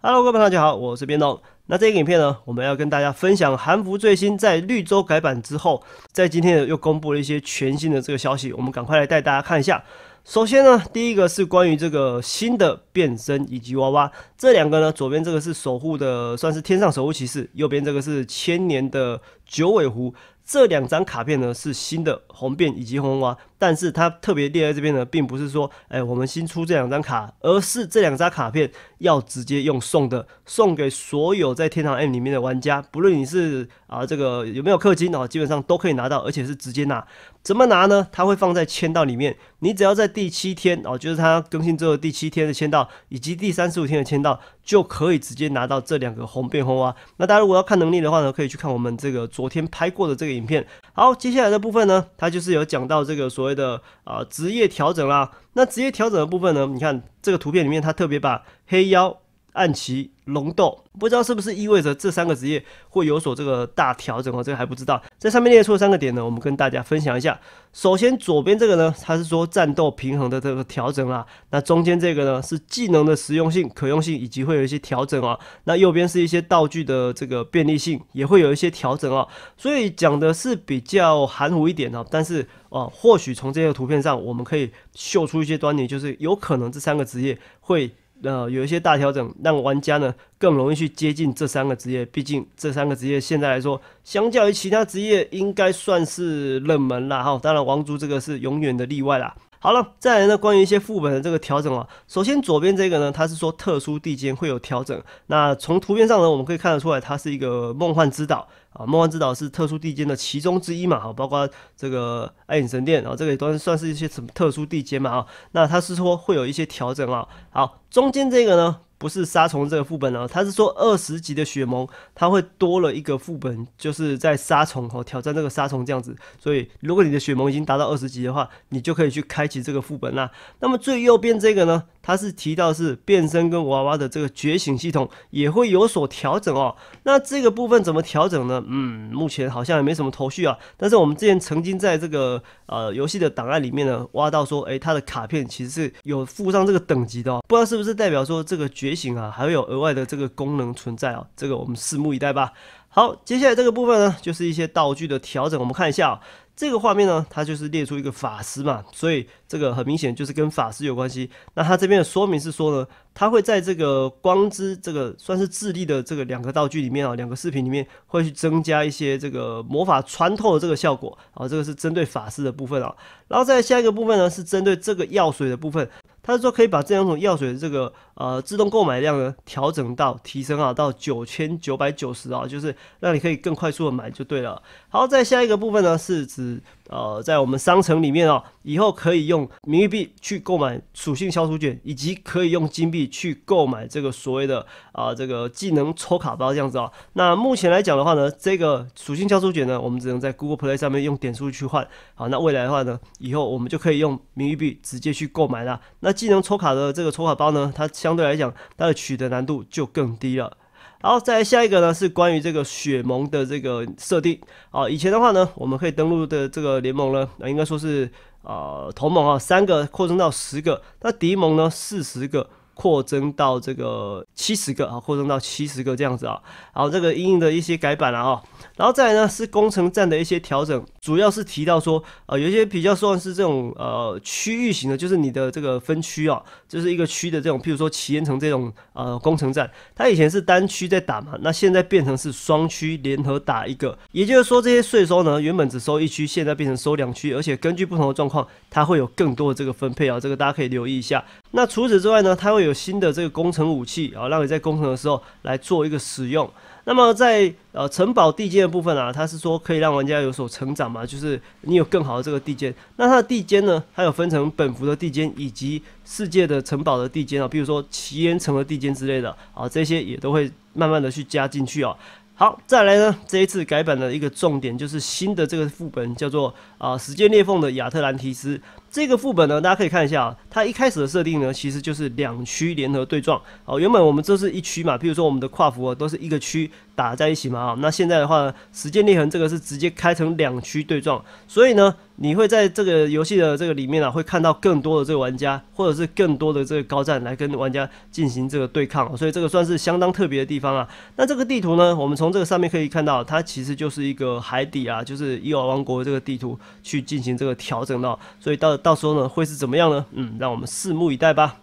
Hello，各位朋友，大家好，我是边栋。那这个影片呢，我们要跟大家分享韩服最新在绿洲改版之后，在今天呢又公布了一些全新的这个消息，我们赶快来带大家看一下。首先呢，第一个是关于这个新的变身以及娃娃这两个呢，左边这个是守护的，算是天上守护骑士；右边这个是千年的。九尾狐这两张卡片呢是新的红变以及红蛙，但是它特别列在这边呢，并不是说，哎，我们新出这两张卡，而是这两张卡片要直接用送的，送给所有在天堂 M 里面的玩家，不论你是啊这个有没有氪金啊，基本上都可以拿到，而且是直接拿。怎么拿呢？它会放在签到里面，你只要在第七天哦，就是它更新之后第七天的签到，以及第三十五天的签到，就可以直接拿到这两个红变红蛙。那大家如果要看能力的话呢，可以去看我们这个。昨天拍过的这个影片，好，接下来的部分呢，它就是有讲到这个所谓的啊职业调整啦。那职业调整的部分呢，你看这个图片里面，它特别把黑腰。暗棋、龙斗，不知道是不是意味着这三个职业会有所这个大调整啊？这个还不知道。在上面列出三个点呢，我们跟大家分享一下。首先左边这个呢，它是说战斗平衡的这个调整啊。那中间这个呢，是技能的实用性、可用性以及会有一些调整啊。那右边是一些道具的这个便利性，也会有一些调整啊。所以讲的是比较含糊一点的，但是啊，或许从这些图片上，我们可以嗅出一些端倪，就是有可能这三个职业会。那有一些大调整，让玩家呢更容易去接近这三个职业。毕竟这三个职业现在来说，相较于其他职业，应该算是冷门了哈。当然，王族这个是永远的例外啦。好了，再来呢，关于一些副本的这个调整啊。首先左边这个呢，它是说特殊地间会有调整。那从图片上呢，我们可以看得出来，它是一个梦幻之岛啊。梦幻之岛是特殊地间的其中之一嘛，哈，包括这个爱影神殿，然后这个也都算是一些什么特殊地间嘛啊。那它是说会有一些调整啊。好，中间这个呢。不是杀虫这个副本呢，他是说二十级的血盟，他会多了一个副本，就是在杀虫和挑战这个杀虫这样子。所以如果你的血盟已经达到二十级的话，你就可以去开启这个副本啦。那么最右边这个呢？他是提到是变身跟娃娃的这个觉醒系统也会有所调整哦，那这个部分怎么调整呢？嗯，目前好像也没什么头绪啊。但是我们之前曾经在这个呃游戏的档案里面呢挖到说，诶，它的卡片其实是有附上这个等级的，哦。不知道是不是代表说这个觉醒啊还会有额外的这个功能存在啊？这个我们拭目以待吧。好，接下来这个部分呢，就是一些道具的调整。我们看一下这个画面呢，它就是列出一个法师嘛，所以这个很明显就是跟法师有关系。那它这边的说明是说呢，它会在这个光之这个算是智力的这个两个道具里面啊，两个视频里面会去增加一些这个魔法穿透的这个效果啊，这个是针对法师的部分啊。然后再下一个部分呢，是针对这个药水的部分。他说可以把这两种药水的这个呃自动购买量呢调整到提升啊到九千九百九十啊，就是让你可以更快速的买就对了。好，在下一个部分呢是指。呃，在我们商城里面啊，以后可以用名誉币去购买属性消除卷，以及可以用金币去购买这个所谓的啊这个技能抽卡包这样子啊。那目前来讲的话呢，这个属性消除卷呢，我们只能在 Google Play 上面用点数去换。好，那未来的话呢，以后我们就可以用名誉币直接去购买了。那技能抽卡的这个抽卡包呢，它相对来讲它的取得难度就更低了。好，再来下一个呢，是关于这个雪盟的这个设定。啊。以前的话呢，我们可以登录的这个联盟呢，那应该说是啊，同盟啊，三个扩充到十个，那敌盟呢，四十个。扩增到这个七十个啊，扩增到七十个这样子啊，然后这个阴影的一些改版了啊，然后再来呢是工程站的一些调整，主要是提到说啊，有一些比较算是这种呃区域型的，就是你的这个分区啊，就是一个区的这种，譬如说旗岩城这种呃工程站，它以前是单区在打嘛，那现在变成是双区联合打一个，也就是说这些税收呢，原本只收一区，现在变成收两区，而且根据不同的状况，它会有更多的这个分配啊，这个大家可以留意一下。那除此之外呢，它会有有新的这个工程武器啊，让你在工程的时候来做一个使用。那么在呃城堡地阶的部分啊，它是说可以让玩家有所成长嘛，就是你有更好的这个地阶。那它的地阶呢，它有分成本服的地阶以及世界的城堡的地阶啊，比如说奇岩城的地阶之类的啊，这些也都会慢慢的去加进去啊。好，再来呢，这一次改版的一个重点就是新的这个副本叫做啊时间裂缝的亚特兰提斯。这个副本呢，大家可以看一下啊，它一开始的设定呢，其实就是两区联合对撞。好，原本我们这是一区嘛，譬如说我们的跨服都是一个区打在一起嘛，啊，那现在的话，时间裂痕这个是直接开成两区对撞，所以呢。你会在这个游戏的这个里面啊，会看到更多的这个玩家，或者是更多的这个高战来跟玩家进行这个对抗，所以这个算是相当特别的地方啊。那这个地图呢，我们从这个上面可以看到，它其实就是一个海底啊，就是伊尔王国这个地图去进行这个调整的，所以到到时候呢，会是怎么样呢？嗯，让我们拭目以待吧。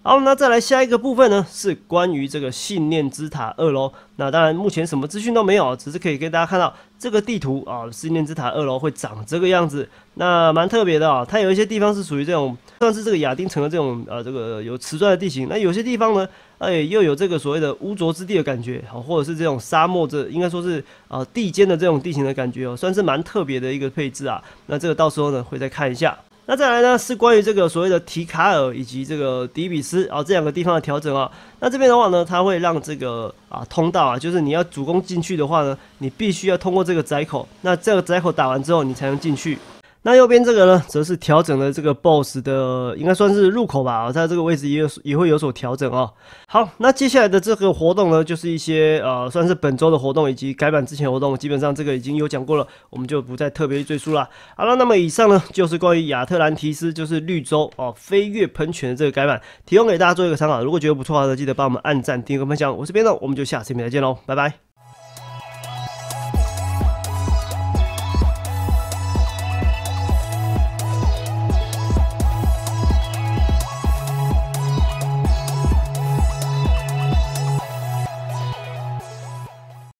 好，那再来下一个部分呢，是关于这个信念之塔二楼。那当然目前什么资讯都没有，只是可以给大家看到这个地图啊，信念之塔二楼会长这个样子。那蛮特别的啊。它有一些地方是属于这种，算是这个亚丁城的这种呃，这个有瓷砖的地形。那有些地方呢，哎，又有这个所谓的污浊之地的感觉，好，或者是这种沙漠这应该说是啊地间的这种地形的感觉哦，算是蛮特别的一个配置啊。那这个到时候呢，会再看一下。那再来呢，是关于这个所谓的提卡尔以及这个迪比斯啊这两个地方的调整啊。那这边的话呢，它会让这个啊通道啊，就是你要主攻进去的话呢，你必须要通过这个窄口，那这个窄口打完之后，你才能进去。那右边这个呢，则是调整了这个 boss 的，应该算是入口吧，在这个位置也有也会有所调整哦。好，那接下来的这个活动呢，就是一些呃，算是本周的活动以及改版之前活动，基本上这个已经有讲过了，我们就不再特别赘述了。好了，那么以上呢，就是关于亚特兰提斯就是绿洲哦，飞跃喷泉的这个改版，提供给大家做一个参考。如果觉得不错的话呢，记得帮我们按赞、订个分享。我是边呢，我们就下次视频再见喽，拜拜。